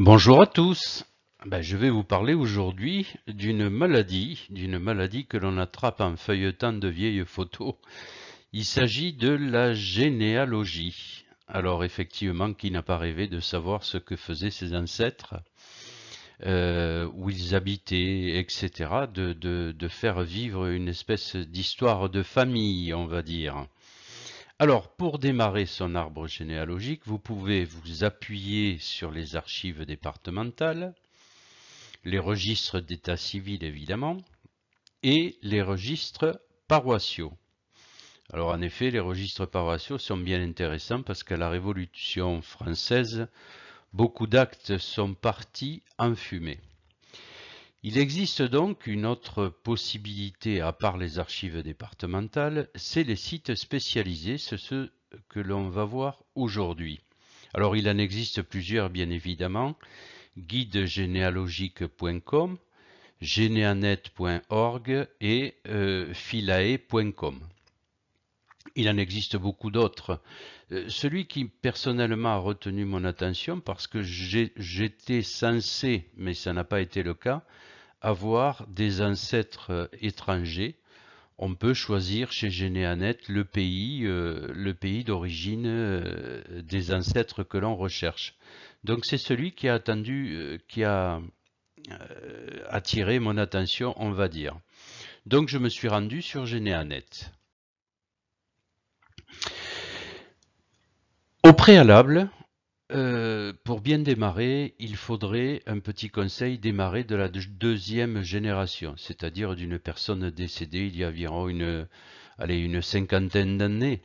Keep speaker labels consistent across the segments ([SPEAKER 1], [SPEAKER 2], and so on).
[SPEAKER 1] Bonjour à tous. Ben, je vais vous parler aujourd'hui d'une maladie, d'une maladie que l'on attrape en feuilletant de vieilles photos. Il s'agit de la généalogie. Alors effectivement, qui n'a pas rêvé de savoir ce que faisaient ses ancêtres, euh, où ils habitaient, etc., de faire vivre une espèce d'histoire de famille, on va dire. Alors, pour démarrer son arbre généalogique, vous pouvez vous appuyer sur les archives départementales, les registres d'état civil évidemment, et les registres paroissiaux. Alors en effet, les registres paroissiaux sont bien intéressants parce qu'à la Révolution française, beaucoup d'actes sont partis en fumée. Il existe donc une autre possibilité, à part les archives départementales, c'est les sites spécialisés, c'est ce que l'on va voir aujourd'hui. Alors il en existe plusieurs bien évidemment, guide-généalogique.com, généanet.org et euh, filae.com. Il en existe beaucoup d'autres. Euh, celui qui personnellement a retenu mon attention parce que j'étais censé, mais ça n'a pas été le cas, avoir des ancêtres euh, étrangers. On peut choisir chez Généanet le pays, euh, le pays d'origine des ancêtres que l'on recherche. Donc c'est celui qui a attendu, qui a attiré mon attention, on va dire. Donc je me suis rendu sur Généanet. préalable, euh, pour bien démarrer, il faudrait un petit conseil démarrer de la deuxième génération, c'est-à-dire d'une personne décédée il y a environ une, allez, une cinquantaine d'années.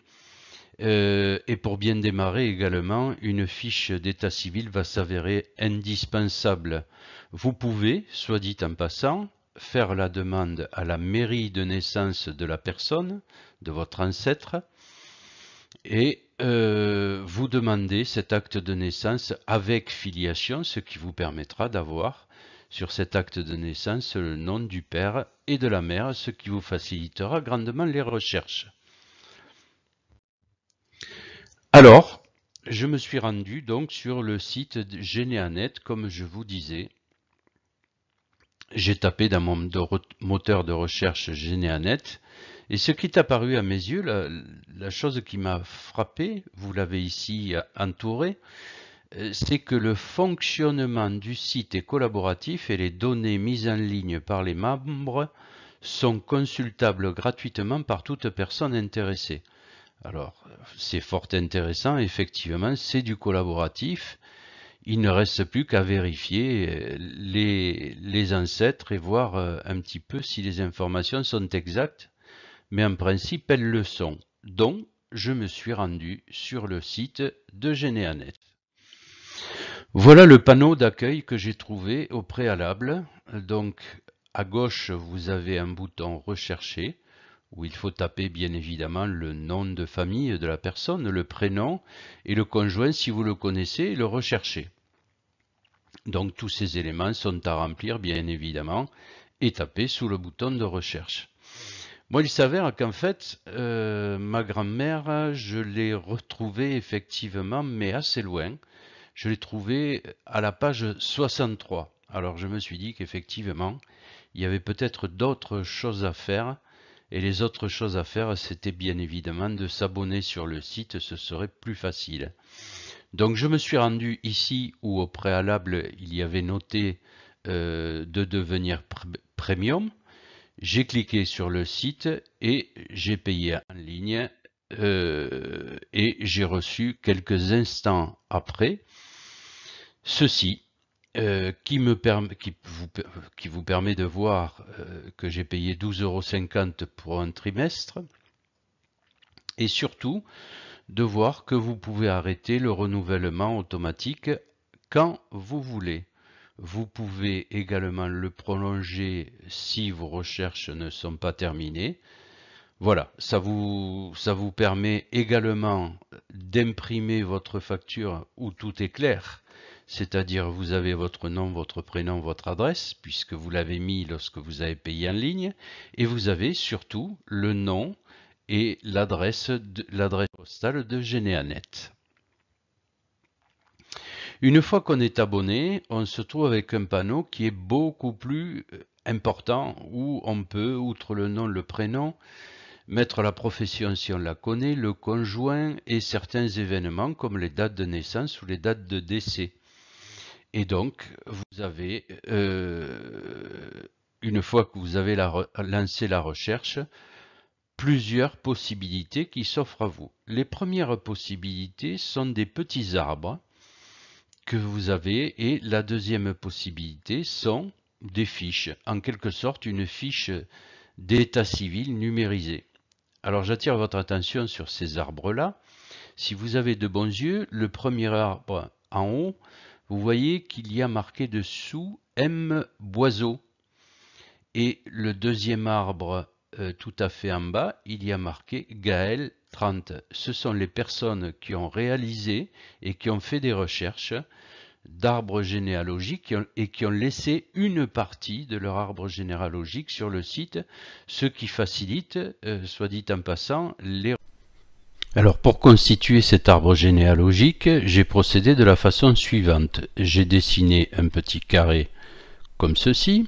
[SPEAKER 1] Euh, et pour bien démarrer également, une fiche d'état civil va s'avérer indispensable. Vous pouvez, soit dit en passant, faire la demande à la mairie de naissance de la personne, de votre ancêtre, et euh, vous demandez cet acte de naissance avec filiation, ce qui vous permettra d'avoir sur cet acte de naissance le nom du père et de la mère, ce qui vous facilitera grandement les recherches. Alors, je me suis rendu donc sur le site Généanet, comme je vous disais. J'ai tapé dans mon moteur de recherche Généanet et ce qui est apparu à mes yeux, la, chose qui m'a frappé, vous l'avez ici euh, entouré, euh, c'est que le fonctionnement du site est collaboratif et les données mises en ligne par les membres sont consultables gratuitement par toute personne intéressée. Alors, c'est fort intéressant, effectivement, c'est du collaboratif. Il ne reste plus qu'à vérifier euh, les ancêtres et voir un petit peu si les informations sont exactes mais en principe elles le sont, dont je me suis rendu sur le site de Généanet. Voilà le panneau d'accueil que j'ai trouvé au préalable. Donc à gauche, vous avez un bouton rechercher où il faut taper bien évidemment le nom de famille de la personne, le prénom et le conjoint si vous le connaissez et le rechercher. Donc tous ces éléments sont à remplir bien évidemment et taper sous le bouton de recherche. Moi, il s'avère qu'en fait, euh, ma grand-mère, je l'ai retrouvée effectivement, mais assez loin. Je l'ai trouvée à la page 63. Alors, je me suis dit qu'effectivement, il y avait peut-être d'autres choses à faire. Et les autres choses à faire, c'était bien évidemment de s'abonner sur le site, ce serait plus facile. Donc je me suis rendu ici où au préalable il y avait noté euh, de devenir premium. J'ai cliqué sur le site et j'ai payé en ligne euh, et j'ai reçu quelques instants après ceci euh, qui, me qui, vous, permet de voir euh, que j'ai payé 12,50 euros pour un trimestre et surtout de voir que vous pouvez arrêter le renouvellement automatique quand vous voulez. Vous pouvez également le prolonger si vos recherches ne sont pas terminées. Voilà, ça vous, permet également d'imprimer votre facture où tout est clair, c'est-à-dire vous avez votre nom, votre prénom, votre adresse, puisque vous l'avez mis lorsque vous avez payé en ligne, et vous avez surtout le nom et l'adresse postale de Généanet. Une fois qu'on est abonné, on se trouve avec un panneau qui est beaucoup plus euh, important où on peut, outre le nom, le prénom, mettre la profession si on la connaît, le conjoint et certains événements comme les dates de naissance ou les dates de décès. Et donc, vous avez, euh, une fois que vous avez lancé la recherche, plusieurs possibilités qui s'offrent à vous. Les premières possibilités sont des petits arbres que vous avez. Et la deuxième possibilité sont des fiches, en quelque sorte une fiche d'état civil numérisée. Alors j'attire votre attention sur ces arbres-là. Si vous avez de bons yeux, le premier arbre en haut, vous voyez qu'il y a marqué dessous M Boiseau. Et le deuxième arbre euh, tout à fait en bas, il y a marqué Gaël 30. Ce sont les personnes qui ont réalisé et qui ont fait des recherches d'arbres généalogiques et qui ont laissé une partie de leur arbre généalogique sur le site, ce qui facilite, euh, soit dit en passant, les... Alors pour constituer cet arbre généalogique, j'ai procédé de la façon suivante. J'ai dessiné un petit carré comme ceci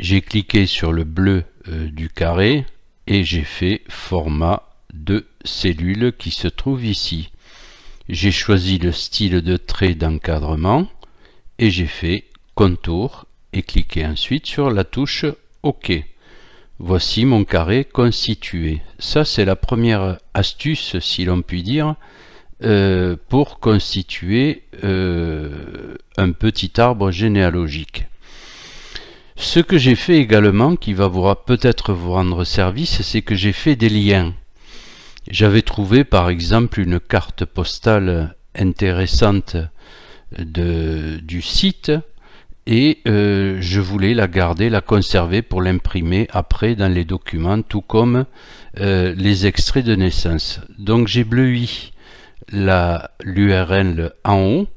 [SPEAKER 1] j'ai cliqué sur le bleu euh, du carré et j'ai fait format de cellule qui se trouve ici. J'ai choisi le style de trait d'encadrement et j'ai fait contour et cliqué ensuite sur la touche OK. Voici mon carré constitué. Ça c'est la première astuce si l'on peut dire euh, pour constituer euh, un petit arbre généalogique. Ce que j'ai fait également, qui va peut-être vous rendre service, c'est que j'ai fait des liens. J'avais trouvé par exemple une carte postale intéressante euh, du site et euh, je voulais la garder, la conserver pour l'imprimer après dans les documents, tout comme euh, les extraits de naissance. Donc j'ai bleui l'URL en haut,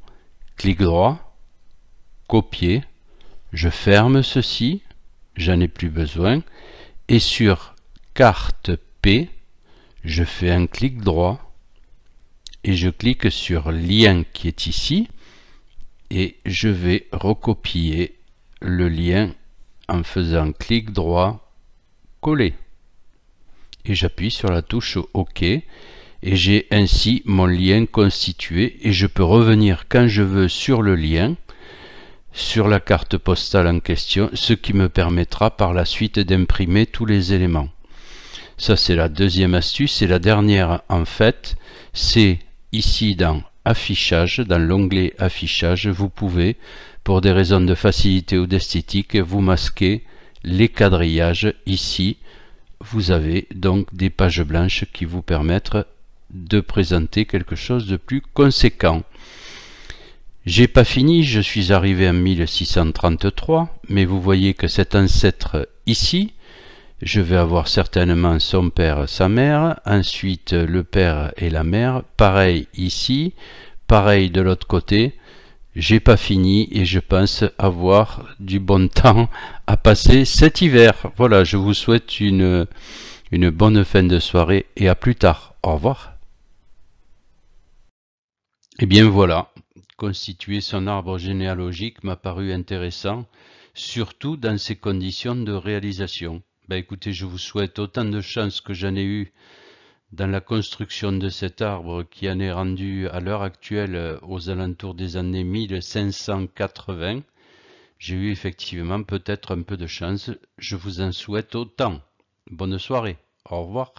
[SPEAKER 1] clic droit, copier, je ferme ceci, j'en ai plus besoin, et sur carte P, je fais un clic droit et je clique sur lien qui est ici et je vais recopier le lien en faisant clic droit, coller. Et j'appuie sur la touche OK et j'ai ainsi mon lien constitué et je peux revenir quand je veux sur le lien sur la carte postale en question, ce qui me permettra par la suite d'imprimer tous les éléments. Ça c'est la deuxième astuce et la dernière en fait, c'est ici dans affichage, dans l'onglet affichage, vous pouvez, pour des raisons de facilité ou d'esthétique, vous masquer les quadrillages ici. Vous avez donc des pages blanches qui vous permettent de présenter quelque chose de plus conséquent. J'ai pas fini, je suis arrivé en 1633, mais vous voyez que cet ancêtre ici, je vais avoir certainement son père, sa mère, ensuite le père et la mère, pareil ici, pareil de l'autre côté, j'ai pas fini et je pense avoir du bon temps à passer cet hiver. Voilà, je vous souhaite une, une bonne fin de soirée et à plus tard. Au revoir. Et eh bien voilà, constituer son arbre généalogique m'a paru intéressant, surtout dans ses conditions de réalisation. Ben écoutez, je vous souhaite autant de chance que j'en ai eu dans la construction de cet arbre qui en est rendu à l'heure actuelle euh, aux alentours des années 1580. J'ai eu effectivement peut-être un peu de chance. Je vous en souhaite autant. Bonne soirée. Au revoir.